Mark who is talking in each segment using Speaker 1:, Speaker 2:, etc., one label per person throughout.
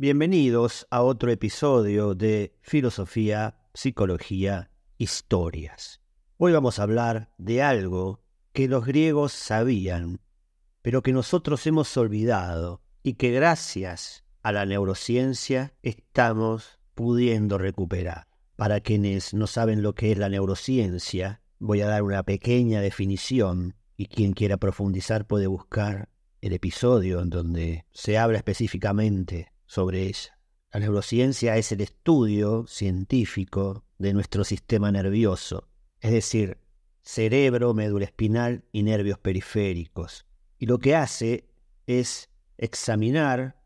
Speaker 1: Bienvenidos a otro episodio de Filosofía, Psicología, Historias. Hoy vamos a hablar de algo que los griegos sabían, pero que nosotros hemos olvidado y que gracias a la neurociencia estamos pudiendo recuperar. Para quienes no saben lo que es la neurociencia, voy a dar una pequeña definición y quien quiera profundizar puede buscar el episodio en donde se habla específicamente sobre ella. La neurociencia es el estudio científico de nuestro sistema nervioso, es decir, cerebro, médula espinal y nervios periféricos. Y lo que hace es examinar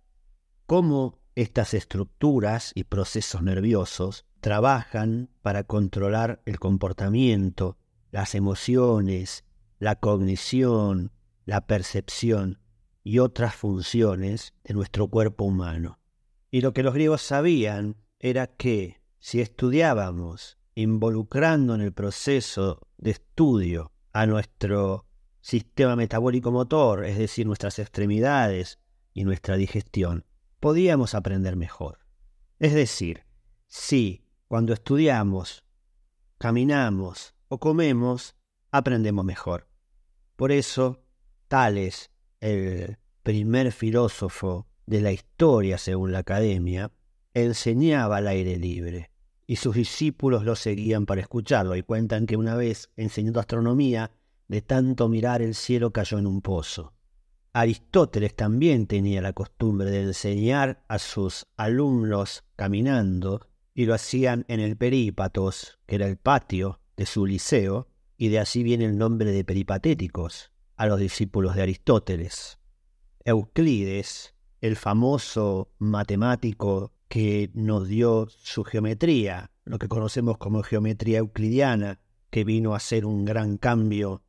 Speaker 1: cómo estas estructuras y procesos nerviosos trabajan para controlar el comportamiento, las emociones, la cognición, la percepción y otras funciones de nuestro cuerpo humano. Y lo que los griegos sabían era que si estudiábamos, involucrando en el proceso de estudio a nuestro sistema metabólico motor, es decir, nuestras extremidades y nuestra digestión, podíamos aprender mejor. Es decir, si cuando estudiamos, caminamos o comemos, aprendemos mejor. Por eso, tales el primer filósofo de la historia según la academia, enseñaba al aire libre y sus discípulos lo seguían para escucharlo y cuentan que una vez enseñando astronomía, de tanto mirar el cielo cayó en un pozo. Aristóteles también tenía la costumbre de enseñar a sus alumnos caminando y lo hacían en el Perípatos, que era el patio de su liceo, y de así viene el nombre de peripatéticos, a los discípulos de Aristóteles. Euclides, el famoso matemático que nos dio su geometría, lo que conocemos como geometría euclidiana, que vino a ser un gran cambio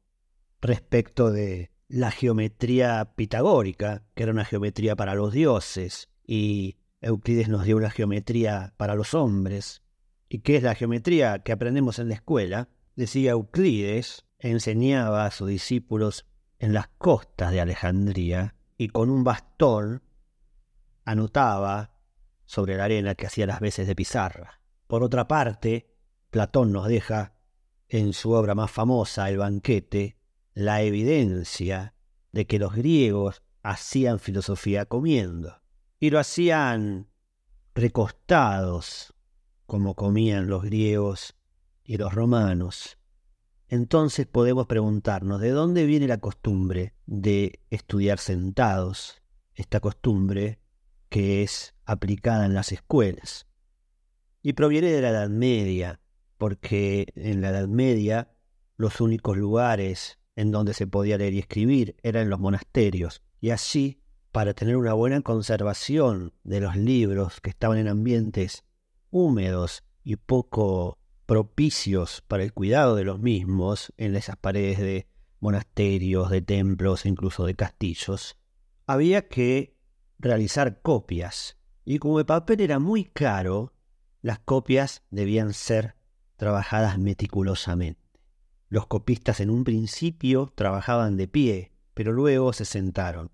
Speaker 1: respecto de la geometría pitagórica, que era una geometría para los dioses, y Euclides nos dio una geometría para los hombres. ¿Y qué es la geometría que aprendemos en la escuela? Decía Euclides, enseñaba a sus discípulos en las costas de Alejandría y con un bastón anotaba sobre la arena que hacía las veces de pizarra. Por otra parte, Platón nos deja en su obra más famosa, El banquete, la evidencia de que los griegos hacían filosofía comiendo. Y lo hacían recostados, como comían los griegos y los romanos. Entonces podemos preguntarnos de dónde viene la costumbre de estudiar sentados, esta costumbre que es aplicada en las escuelas. Y proviene de la Edad Media, porque en la Edad Media los únicos lugares en donde se podía leer y escribir eran los monasterios, y así, para tener una buena conservación de los libros que estaban en ambientes húmedos y poco propicios para el cuidado de los mismos en esas paredes de monasterios, de templos e incluso de castillos, había que realizar copias. Y como el papel era muy caro, las copias debían ser trabajadas meticulosamente. Los copistas en un principio trabajaban de pie, pero luego se sentaron.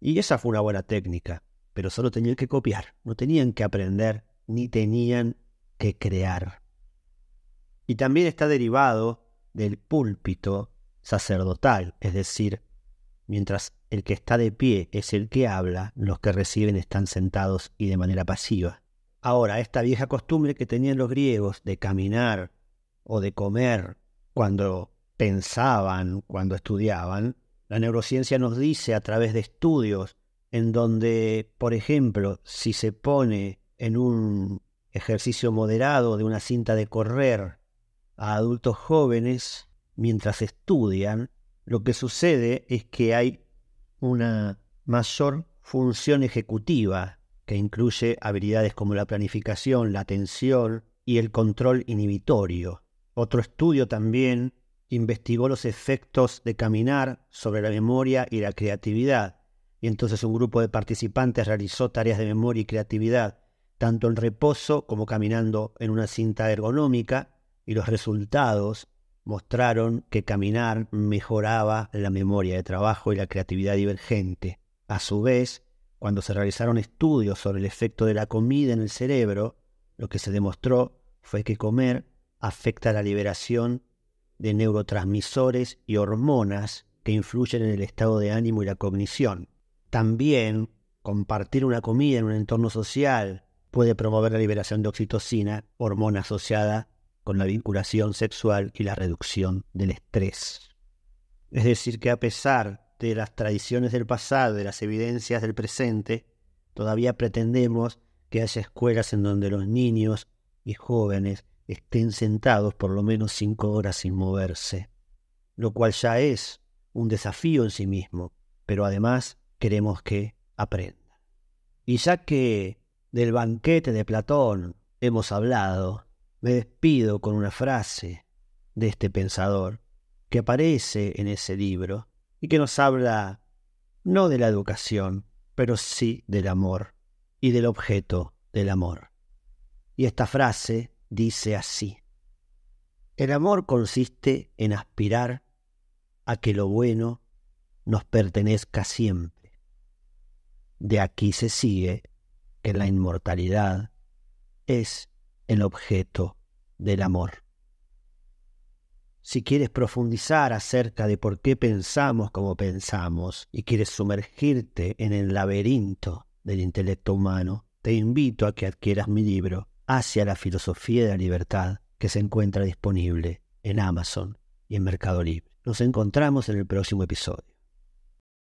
Speaker 1: Y esa fue una buena técnica, pero solo tenían que copiar, no tenían que aprender ni tenían que crear y también está derivado del púlpito sacerdotal, es decir, mientras el que está de pie es el que habla, los que reciben están sentados y de manera pasiva. Ahora, esta vieja costumbre que tenían los griegos de caminar o de comer cuando pensaban, cuando estudiaban, la neurociencia nos dice a través de estudios en donde, por ejemplo, si se pone en un ejercicio moderado de una cinta de correr a adultos jóvenes mientras estudian, lo que sucede es que hay una mayor función ejecutiva que incluye habilidades como la planificación, la atención y el control inhibitorio. Otro estudio también investigó los efectos de caminar sobre la memoria y la creatividad. Y entonces un grupo de participantes realizó tareas de memoria y creatividad, tanto en reposo como caminando en una cinta ergonómica, y los resultados mostraron que caminar mejoraba la memoria de trabajo y la creatividad divergente. A su vez, cuando se realizaron estudios sobre el efecto de la comida en el cerebro, lo que se demostró fue que comer afecta la liberación de neurotransmisores y hormonas que influyen en el estado de ánimo y la cognición. También compartir una comida en un entorno social puede promover la liberación de oxitocina, hormona asociada con la vinculación sexual y la reducción del estrés. Es decir, que a pesar de las tradiciones del pasado, de las evidencias del presente, todavía pretendemos que haya escuelas en donde los niños y jóvenes estén sentados por lo menos cinco horas sin moverse, lo cual ya es un desafío en sí mismo, pero además queremos que aprendan. Y ya que del banquete de Platón hemos hablado, me despido con una frase de este pensador que aparece en ese libro y que nos habla no de la educación, pero sí del amor y del objeto del amor. Y esta frase dice así, el amor consiste en aspirar a que lo bueno nos pertenezca siempre. De aquí se sigue que la inmortalidad es el objeto del amor. Si quieres profundizar acerca de por qué pensamos como pensamos y quieres sumergirte en el laberinto del intelecto humano, te invito a que adquieras mi libro Hacia la filosofía de la libertad, que se encuentra disponible en Amazon y en Mercado Libre. Nos encontramos en el próximo episodio.